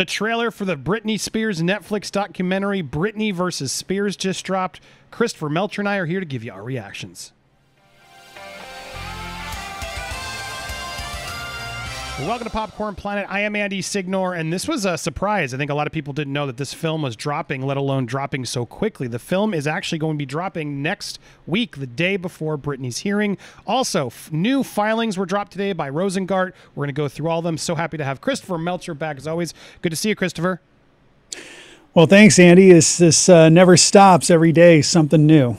The trailer for the Britney Spears Netflix documentary, Britney versus Spears, just dropped. Christopher Melcher and I are here to give you our reactions. Welcome to Popcorn Planet. I am Andy Signor, and this was a surprise. I think a lot of people didn't know that this film was dropping, let alone dropping so quickly. The film is actually going to be dropping next week, the day before Brittany's hearing. Also, new filings were dropped today by Rosengart. We're going to go through all of them. So happy to have Christopher Melcher back as always. Good to see you, Christopher. Well, thanks, Andy. This this uh, never stops. Every day, something new.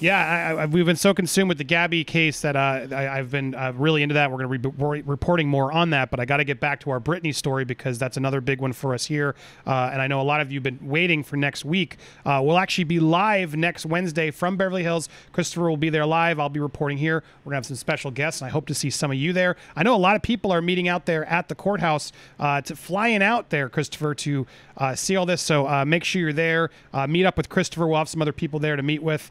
Yeah, I, I, we've been so consumed with the Gabby case that uh, I, have been uh, really into that. We're going to be re reporting more on that, but I got to get back to our Brittany story because that's another big one for us here. Uh, and I know a lot of you have been waiting for next week. Uh, we'll actually be live next Wednesday from Beverly Hills. Christopher will be there live. I'll be reporting here. We're going to have some special guests, and I hope to see some of you there. I know a lot of people are meeting out there at the courthouse uh, to flying out there, Christopher, to uh, see all this. So make sure you're there. meet up with Christopher. We'll have some other people there to meet with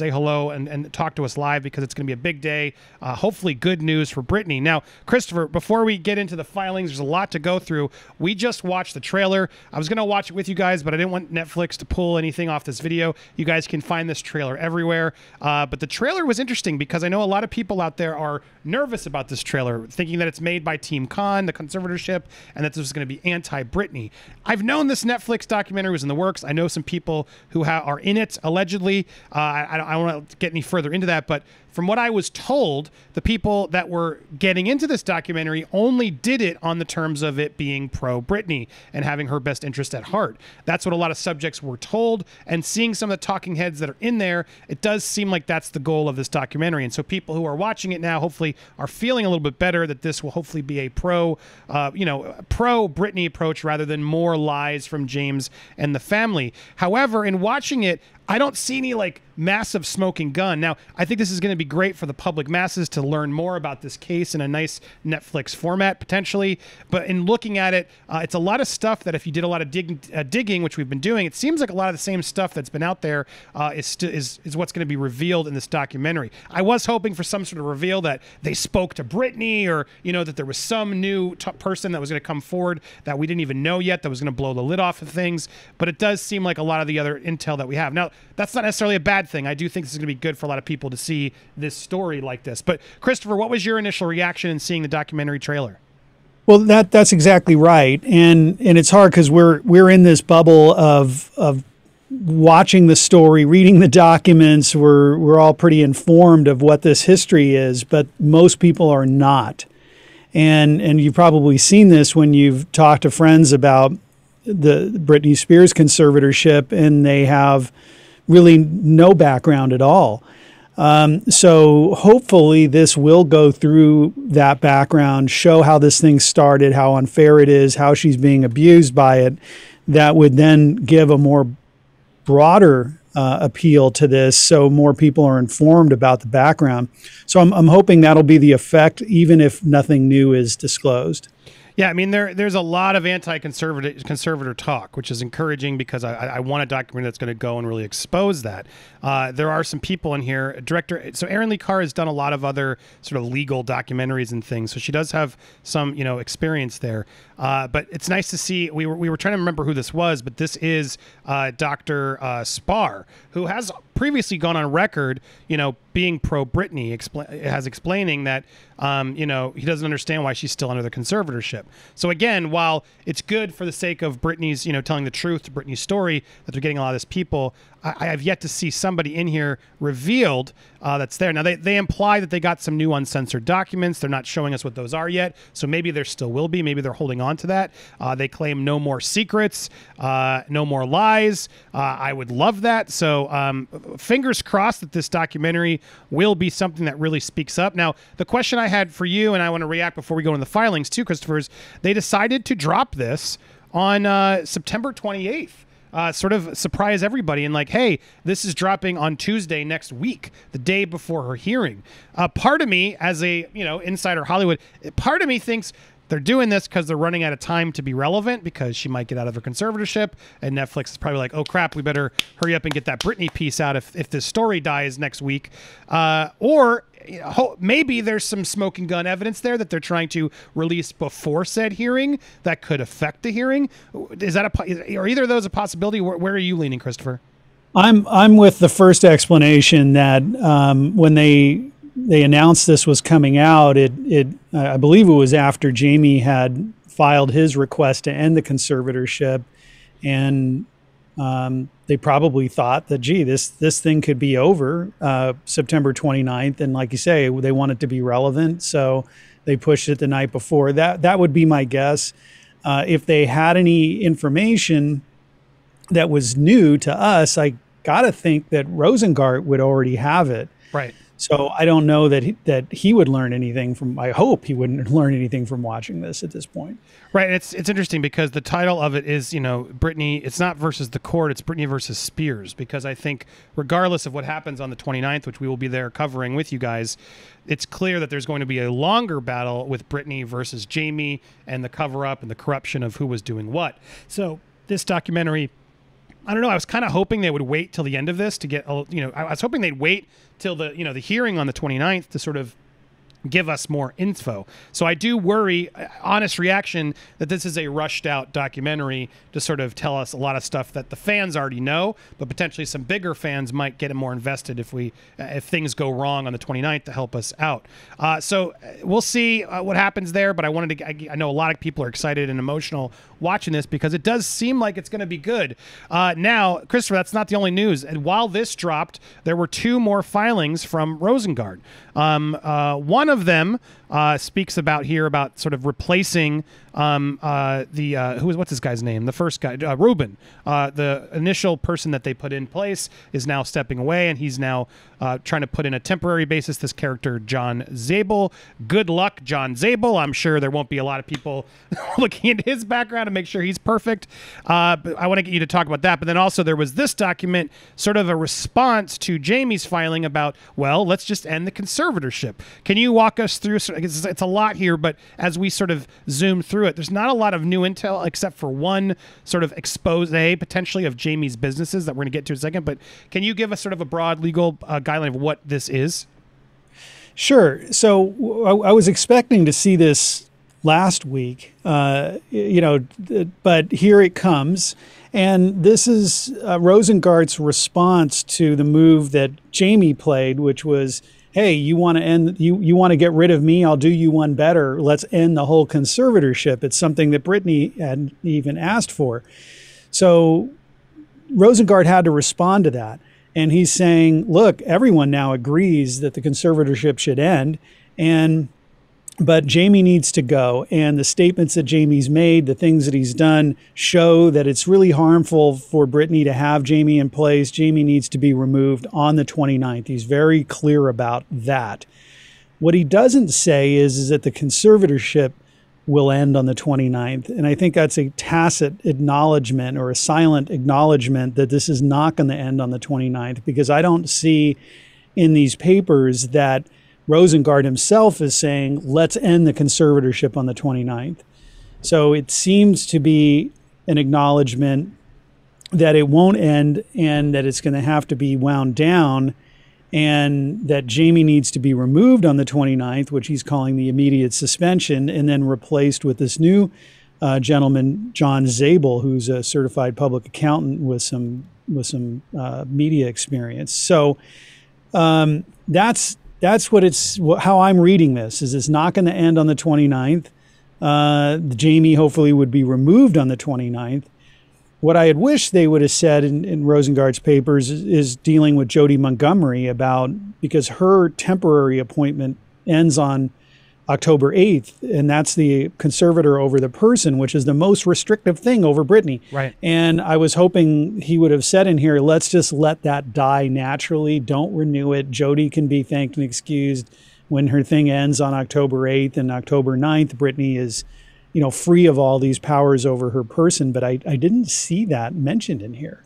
say hello and, and talk to us live because it's going to be a big day. Uh, hopefully, good news for Brittany. Now, Christopher, before we get into the filings, there's a lot to go through. We just watched the trailer. I was going to watch it with you guys, but I didn't want Netflix to pull anything off this video. You guys can find this trailer everywhere. Uh, but the trailer was interesting because I know a lot of people out there are nervous about this trailer, thinking that it's made by Team Khan, the conservatorship, and that this was going to be anti brittany I've known this Netflix documentary was in the works. I know some people who ha- are in it allegedly. Uh, I, I don't want to get any further into that, but from what I was told, the people that were getting into this documentary only did it on the terms of it being pro Britney and having her best interest at heart. That's what a lot of subjects were told. And seeing some of the talking heads that are in there, it does seem like that's the goal of this documentary. And so people who are watching it now hopefully are feeling a little bit better that this will hopefully be a pro, uh, you know, pro Britney approach rather than more lies from James and the family. However, in watching it, I don't see any like massive smoking gun. Now, I think this is going to be great for the public masses to learn more about this case in a nice Netflix format potentially. But in looking at it, uh, it's a lot of stuff that if you did a lot of dig- uh, digging, which we've been doing, it seems like a lot of the same stuff that's been out there uh, is, st- is is what's going to be revealed in this documentary. I was hoping for some sort of reveal that they spoke to Brittany, or you know that there was some new t- person that was going to come forward that we didn't even know yet that was going to blow the lid off of things. But it does seem like a lot of the other intel that we have now. That's not necessarily a bad thing. I do think this is going to be good for a lot of people to see this story like this. But Christopher, what was your initial reaction in seeing the documentary trailer? Well, that that's exactly right, and and it's hard because we're we're in this bubble of of watching the story, reading the documents. We're we're all pretty informed of what this history is, but most people are not. And and you've probably seen this when you've talked to friends about the Britney Spears conservatorship, and they have really no background at all. Um, so hopefully this will go through that background, show how this thing started, how unfair it is, how she's being abused by it. That would then give a more broader uh, appeal to this so more people are informed about the background. So I'm, I'm hoping that'll be the effect, even if nothing new is disclosed. Yeah, I mean there there's a lot of anti-conservative conservator talk, which is encouraging because I, I want a document that's going to go and really expose that. Uh, there are some people in here. Director, so Erin Lee Carr has done a lot of other sort of legal documentaries and things, so she does have some you know experience there. Uh, but it's nice to see. We were we were trying to remember who this was, but this is uh, Doctor uh, Spar, who has previously gone on record, you know, being pro Britney, expl- has explaining that, um, you know, he doesn't understand why she's still under the conservatorship. So again, while it's good for the sake of Britney's, you know, telling the truth to Britney's story that they're getting a lot of these people, I, have yet to see somebody in here revealed uh, that's there. Now, they, they imply that they got some new uncensored documents. They're not showing us what those are yet. So maybe there still will be. Maybe they're holding on to that. Uh, they claim no more secrets, uh, no more lies. Uh, I would love that. So um, fingers crossed that this documentary will be something that really speaks up. Now, the question I had for you, and I want to react before we go into the filings too, Christopher's, they decided to drop this on uh, September 28th uh, sort of surprise everybody and like, hey, this is dropping on Tuesday next week, the day before her hearing. Uh, part of me, as a you know insider Hollywood, part of me thinks they're doing this because they're running out of time to be relevant because she might get out of her conservatorship and netflix is probably like oh crap we better hurry up and get that britney piece out if, if this story dies next week uh, or maybe there's some smoking gun evidence there that they're trying to release before said hearing that could affect the hearing. Is that a are either of those a possibility? Where, where are you leaning, Christopher? I'm I'm with the first explanation that um, when they they announced this was coming out, it it I believe it was after Jamie had filed his request to end the conservatorship, and um, they probably thought that, gee, this this thing could be over uh, September 29th, and like you say, they want it to be relevant, so they pushed it the night before. That that would be my guess. Uh, if they had any information that was new to us, I gotta think that Rosengart would already have it. Right. So I don't know that he, that he would learn anything from. I hope he wouldn't learn anything from watching this at this point. Right. it's it's interesting because the title of it is you know Brittany. It's not versus the court. It's Brittany versus Spears because I think regardless of what happens on the 29th, which we will be there covering with you guys, it's clear that there's going to be a longer battle with Brittany versus Jamie and the cover up and the corruption of who was doing what. So this documentary I don't know. I was kind of hoping they would wait till the end of this to get, you know, I was hoping they'd wait till the, you know, the hearing on the 29th to sort of give us more info. So I do worry, uh, honest reaction, that this is a rushed out documentary to sort of tell us a lot of stuff that the fans already know, but potentially some bigger fans might get more invested if we uh, if things go wrong on the 29th to help us out. Uh, so uh, we'll see uh, what happens there, but I wanted to I, I, know a lot of people are excited and emotional watching this because it does seem like it's going to be good. Uh, now, Christopher, that's not the only news. And while this dropped, there were two more filings from Rosengard. Um, one one of them uh, speaks about here about sort of replacing um, uh, the uh, who is what's this guy's name? The first guy, uh, Ruben, uh, the initial person that they put in place is now stepping away, and he's now uh, trying to put in a temporary basis this character John Zabel. Good luck, John Zabel. I'm sure there won't be a lot of people looking into his background to make sure he's perfect. Uh, but I want to get you to talk about that. But then also there was this document, sort of a response to Jamie's filing about well, let's just end the conservatorship. Can you walk us through? It's a lot here, but as we sort of zoom through through it, there's not a lot of new intel except for one sort of expose eh, potentially of Jamie's businesses that we're going to get to in a second. But can you give us sort of a broad legal uh, guideline of what this is? Sure. So I, I was expecting to see this last week, uh, you know, but here it comes. And this is uh, Rosengart's response to the move that Jamie played, which was hey, you want to end you you want to get rid of me, I'll do you one better. Let's end the whole conservatorship. It's something that Brittany had even asked for. So Rosengard had to respond to that. And he's saying, look, everyone now agrees that the conservatorship should end. And but Jamie needs to go. And the statements that Jamie's made, the things that he's done, show that it's really harmful for Brittany to have Jamie in place. Jamie needs to be removed on the 29th. He's very clear about that. What he doesn't say is, is that the conservatorship will end on the 29th. And I think that's a tacit acknowledgement or a silent acknowledgement that this is not going to end on the 29th because I don't see in these papers that – Rosengard himself is saying, let's end the conservatorship on the 29th. So it seems to be an acknowledgement that it won't end and that it's going to have to be wound down and that Jamie needs to be removed on the 29th, which he's calling the immediate suspension, and then replaced with this new uh, gentleman, John Zabel, who's a certified public accountant with some with some uh, media experience. So um, that's that's what it's how I'm reading this is it's not going to end on the 29th. Uh, Jamie hopefully would be removed on the 29th. What I had wished they would have said in, in Rosengard's papers is, is dealing with Jody Montgomery about because her temporary appointment ends on October 8th, and that's the conservator over the person, which is the most restrictive thing over Brittany. Right. And I was hoping he would have said in here, let's just let that die naturally. Don't renew it. Jody can be thanked and excused when her thing ends on October 8th and October 9th. Brittany is, you know, free of all these powers over her person, but I, I didn't see that mentioned in here.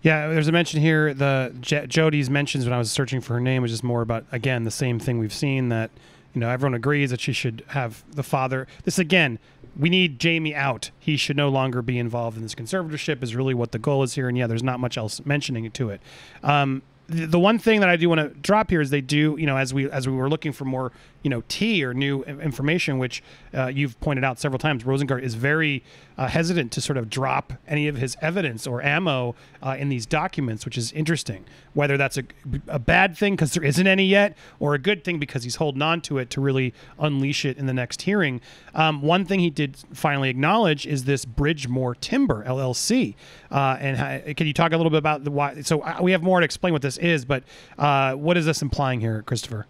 Yeah, there's a mention here. The J- Jody's mentions when I was searching for her name was just more about again the same thing we've seen that you know, everyone agrees that she should have the father. This again, we need Jamie out. He should no longer be involved in this conservatorship. Is really what the goal is here. And yeah, there's not much else mentioning to it. Um, the one thing that I do want to drop here is they do, you know, as we as we were looking for more you know tea or new information, which uh, you've pointed out several times. Rosengart is very uh, hesitant to sort of drop any of his evidence or ammo uh, in these documents, which is interesting. Whether that's a, a bad thing because there isn't any yet, or a good thing because he's holding on to it to really unleash it in the next hearing. Um, one thing he did finally acknowledge is this Bridgemore Timber LLC. Uh, and how, uh, can you talk a little bit about the why? So uh, we have more to explain what this is, but what is this implying here, Christopher?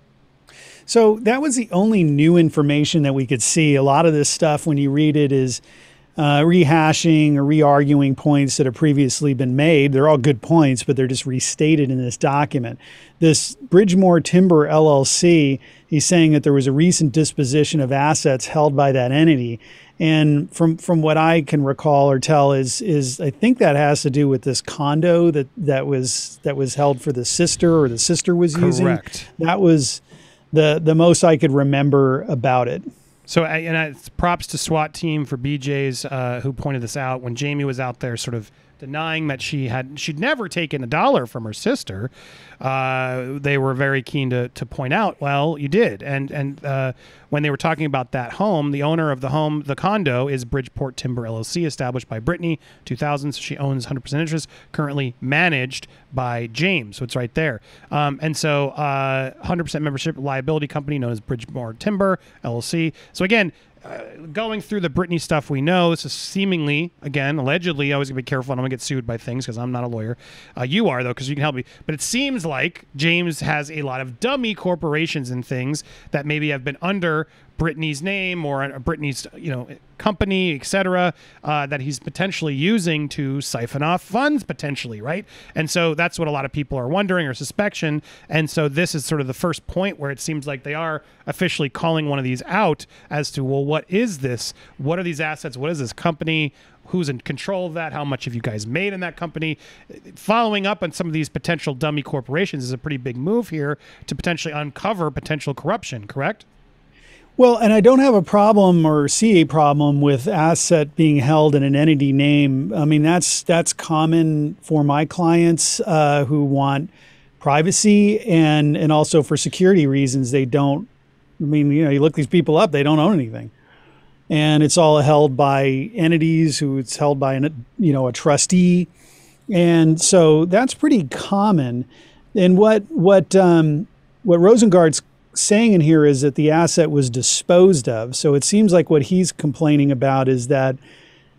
So that was the only new information that we could see. A lot of this stuff, when you read it, is uh, rehashing or re-arguing points that have previously been made. They're all good points, but they're just restated in this document. This Bridgemore Timber LLC, he's saying that there was a recent disposition of assets held by that entity. And from from what I can recall or tell is is I think that has to do with this condo that that was that was held for the sister or the sister was Correct. using. That was the the most I could remember about it. So, and I, props to SWAT team for BJ's uh, who pointed this out when Jamie was out there, sort of denying that she had she'd never taken a dollar from her sister. Uh, they were very keen to, to point out, well, you did. And and uh, when they were talking about that home, the owner of the home, the condo, is Bridgeport Timber LLC, established by Brittany 2000. So she owns 100% interest, currently managed by James. So it's right there. Um, and so uh, 100% membership liability company known as Bridgeport Timber LLC. So again, uh, going through the Britney stuff we know, this is seemingly, again, allegedly, I always going to be careful. I don't wanna get sued by things because I'm not a lawyer. Uh, you are, though, because you can help me. But it seems like James has a lot of dummy corporations and things that maybe have been under Brittany's name or Brittany's you know company, etc., uh, that he's potentially using to siphon off funds potentially, right? And so that's what a lot of people are wondering or suspicion. And so this is sort of the first point where it seems like they are officially calling one of these out as to well, what is this? What are these assets? What is this company? who's in control of that, how much have you guys made in that company. Following up on some of these potential dummy corporations is a pretty big move here to potentially uncover potential corruption, correct? Well, and I don't have a problem or see a problem with asset being held in an entity name. I mean, that's that's common for my clients uh, who want privacy and and also for security reasons they don't. I mean, you know, you look these people up; they don't own anything, and it's all held by entities who it's held by an you know a trustee, and so that's pretty common. And what what um, what Rosengard's saying in here is that the asset was disposed of. So it seems like what he's complaining about is that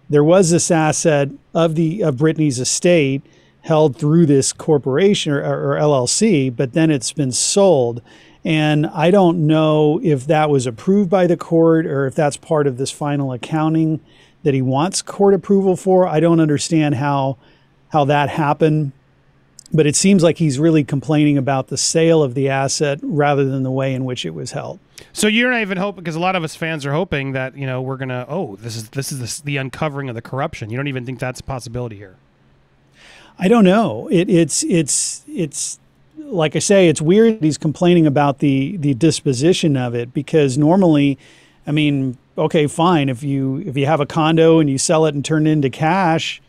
there was this asset of the of Brittany's estate held through this corporation or, or, LLC, but then it's been sold. And I don't know if that was approved by the court or if that's part of this final accounting that he wants court approval for. I don't understand how how that happened but it seems like he's really complaining about the sale of the asset rather than the way in which it was held. So you're not even hoping because a lot of us fans are hoping that you know we're gonna oh this is this is the, the uncovering of the corruption. You don't even think that's a possibility here. I don't know. It, it's it's it's like I say, it's weird. He's complaining about the the disposition of it because normally, I mean, okay, fine. If you if you have a condo and you sell it and turn it into cash,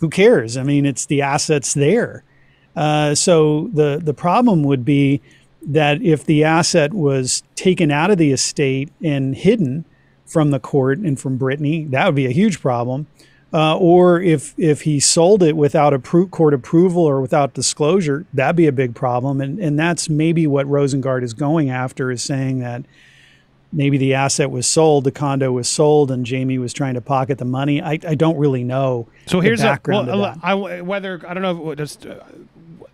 who cares? I mean, it's the assets there. Uh, so the the problem would be that if the asset was taken out of the estate and hidden from the court and from Brittany, that would be a huge problem. Uh, or if if he sold it without a court approval or without disclosure, that'd be a big problem. And and that's maybe what Rosengard is going after is saying that maybe the asset was sold, the condo was sold, and Jamie was trying to pocket the money. I, I don't really know. So here's a, well, I, whether I don't know. Just, uh,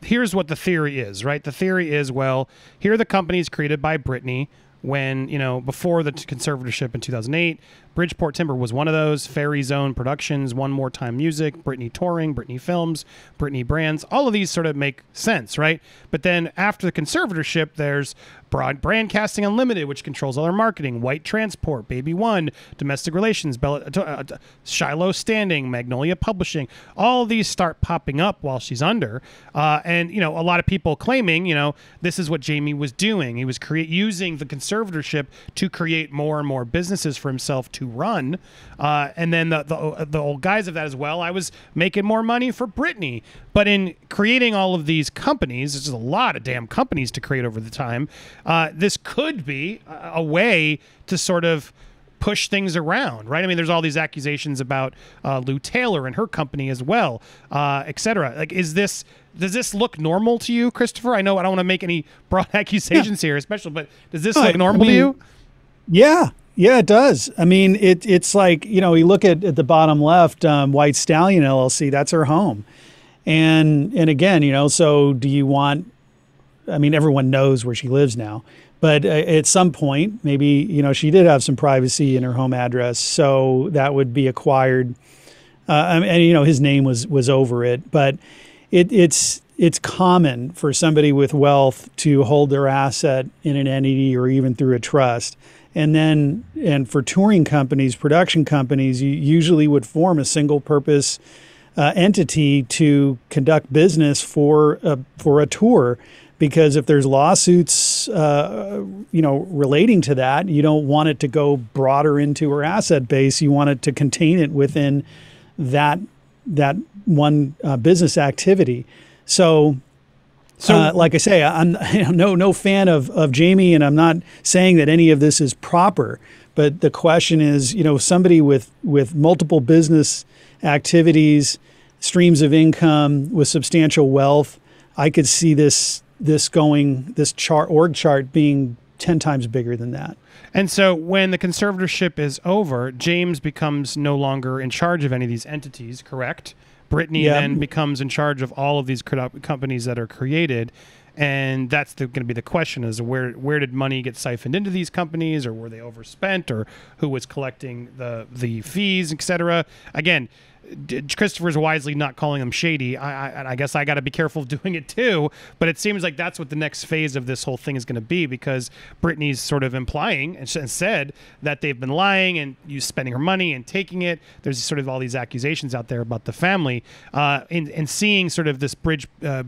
here's what the theory is, right? The theory is well, here are the companies created by Britney when you know before the conservatorship in 2008 Bridgeport Timber was one of those. Fairy Zone Productions, One More Time Music, Brittany Touring, Brittany Films, Brittany Brands. All of these sort of make sense, right? But then after the conservatorship, there's Broad Brandcasting Unlimited, which controls all their marketing, White Transport, Baby One, Domestic Relations, Bella, uh, uh Shiloh Standing, Magnolia Publishing. All these start popping up while she's under. Uh, and, you know, a lot of people claiming, you know, this is what Jamie was doing. He was create using the conservatorship to create more and more businesses for himself to to run. Uh, and then the, the, the old guys of that as well. I was making more money for Britney, but in creating all of these companies, is a lot of damn companies to create over the time. Uh, this could be a way to sort of push things around, right? I mean, there's all these accusations about uh, Lou Taylor and her company as well, uh, et cetera. Like, is this does this look normal to you, Christopher? I know I don't want to make any broad accusations yeah. here, especially, but does this look normal I mean, to you? Yeah, yeah, it does. I mean, it, it's like, you know, you look at, at the bottom left, um, White Stallion LLC, that's her home. And, and again, you know, so do you want, I mean, everyone knows where she lives now, but uh, at some point, maybe, you know, she did have some privacy in her home address. So that would be acquired. Uh, and, you know, his name was, was over it, but it, it's, it's common for somebody with wealth to hold their asset in an entity or even through a trust. And then, and for touring companies, production companies, you usually would form a single purpose uh, entity to conduct business for a, for a tour. Because if there's lawsuits, uh, you know, relating to that, you don't want it to go broader into her asset base. You want it to contain it within that that one uh, business activity. So so, uh, like I say, I'm no no fan of of Jamie, and I'm not saying that any of this is proper. But the question is, you know, somebody with with multiple business activities, streams of income, with substantial wealth, I could see this this going this chart org chart being ten times bigger than that. And so, when the conservatorship is over, James becomes no longer in charge of any of these entities. Correct? Brittany then becomes in charge of all of these companies that are created. And that's going to be the question: is where where did money get siphoned into these companies, or were they overspent, or who was collecting the the fees, etc. Again, Christopher's wisely not calling them shady. I, I, I guess I got to be careful of doing it too. But it seems like that's what the next phase of this whole thing is going to be because Brittany's sort of implying and, said that they've been lying and you spending her money and taking it. There's sort of all these accusations out there about the family. and, uh, seeing sort of this bridge, uh,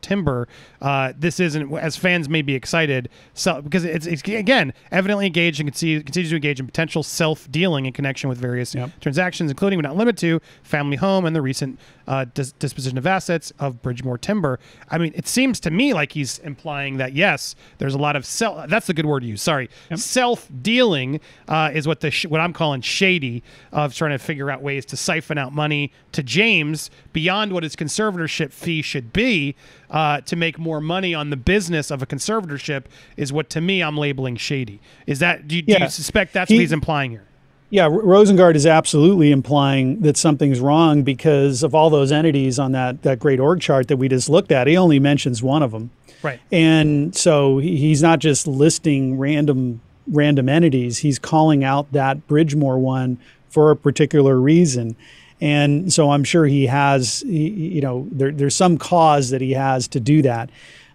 Timber, uh, this isn't as fans may be excited. So because it's, it's again evidently engaged and continues to engage in potential self dealing in connection with various yep. transactions, including but not limited to family home and the recent uh, dis- disposition of assets of Bridgemore Timber. I mean, it seems to me like he's implying that yes, there's a lot of self. That's the good word to use. Sorry, yep. self dealing uh, is what the sh- what I'm calling shady of trying to figure out ways to siphon out money to James beyond what his conservatorship fee should be uh, to make more money on the business of a conservatorship is what to me I'm labeling shady. Is that do you, yeah. do you suspect that's he- what he's implying here? Yeah, Rosengard is absolutely implying that something's wrong because of all those entities on that, that great org chart that we just looked at. He only mentions one of them. Right. And so he's not just listing random random entities, he's calling out that Bridgemore one for a particular reason. And so I'm sure he has, you know, there, there's some cause that he has to do that.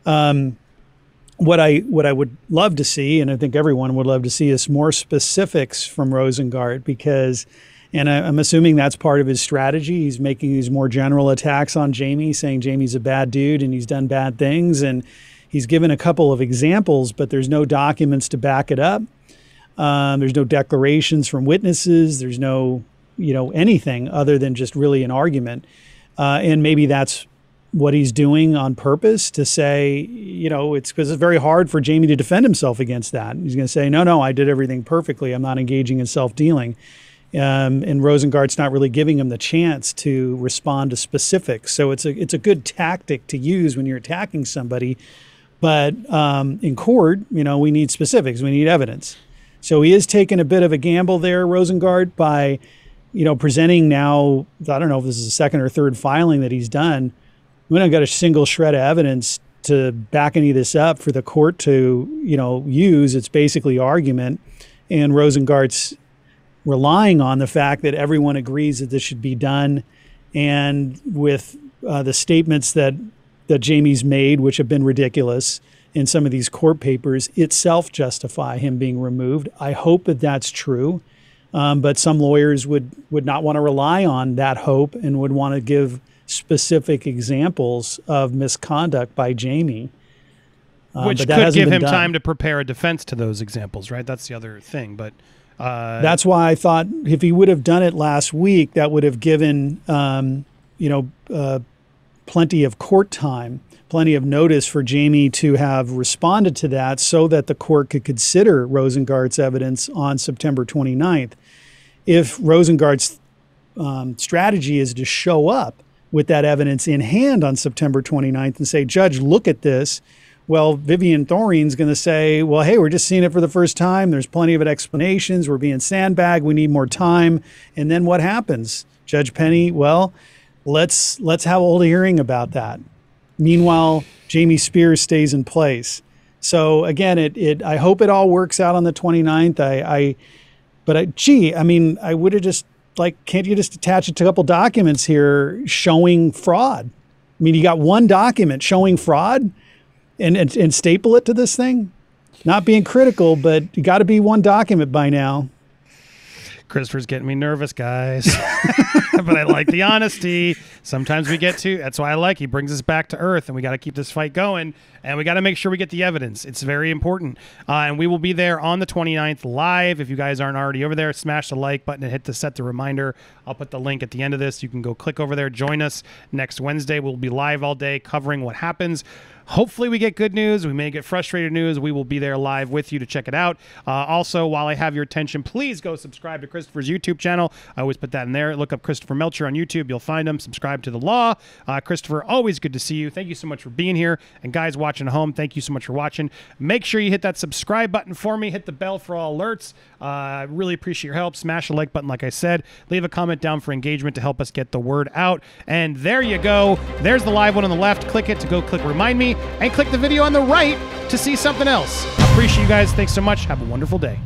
Um, what I what I would love to see, and I think everyone would love to see, is more specifics from Rosengart because, and I, am assuming that's part of his strategy. He's making these more general attacks on Jamie, saying Jamie's a bad dude and he's done bad things, and he's given a couple of examples, but there's no documents to back it up. Um, there's no declarations from witnesses. There's no you know anything other than just really an argument, uh, and maybe that's what he's doing on purpose to say, you know, it's because it's very hard for Jamie to defend himself against that. He's going to say, no, no, I did everything perfectly. I'm not engaging in self dealing. Um, and Rosengart's not really giving him the chance to respond to specifics. So it's a it's a good tactic to use when you're attacking somebody, but um, in court, you know, we need specifics, we need evidence. So he is taking a bit of a gamble there, Rosengard, by you know presenting now. I don't know if this is the second or third filing that he's done we don't got a single shred of evidence to back any of this up for the court to you know use. It's basically argument, and Rosengart's relying on the fact that everyone agrees that this should be done, and with uh, the statements that that Jamie's made, which have been ridiculous in some of these court papers, itself justify him being removed. I hope that that's true, um, but some lawyers would would not want to rely on that hope and would want to give specific examples of misconduct by Jamie. Um, Which could give him done. time to prepare a defense to those examples, right? That's the other thing. But uh, that's why I thought if he would have done it last week, that would have given um, you know uh, plenty of court time, plenty of notice for Jamie to have responded to that, so that the court could consider Rosengart's evidence on September 29th. If Rosengart's um, strategy is to show up with that evidence in hand on September 29th and say, Judge, look at this. Well, Vivian Thoreen's going to say, well, hey, we're just seeing it for the first time. There's plenty of explanations. We're being sandbagged. We need more time. And then what happens? Judge Penny, well, let's let's have a whole hearing about that. Meanwhile, Jamie Spears stays in place. So again, it it I hope it all works out on the 29th. I, I but I, gee, I mean, I would have just like, can't you just attach a couple documents here showing fraud? I mean, you got one document showing fraud and, and, and staple it to this thing? Not being critical, but you got to be one document by now. Christopher's getting me nervous, guys. but I like the honesty. Sometimes we get to that's why I like he brings us back to earth and we got to keep this fight going and we got to make sure we get the evidence. It's very important. Uh, and we will be there on the 29th live. If you guys aren't already over there, smash the like button and hit the set the reminder. I'll put the link at the end of this. You can go click over there, join us next Wednesday. We'll be live all day covering what happens. Hopefully, we get good news. We may get frustrated news. We will be there live with you to check it out. Uh, also, while I have your attention, please go subscribe to Christopher's YouTube channel. I always put that in there. Look up Christopher Melcher on YouTube. You'll find him. Subscribe to The Law. Uh, Christopher, always good to see you. Thank you so much for being here. And guys, watch watching at home, thank you so much for watching. Make sure you hit that subscribe button for me. Hit the bell for all alerts. Uh, really appreciate your help. Smash the like button, like I said. Leave a comment down for engagement to help us get the word out. And there you go. There's the live one on the left. Click it to go click remind me, and click the video on the right to see something else. Appreciate you guys. Thanks so much. Have a wonderful day.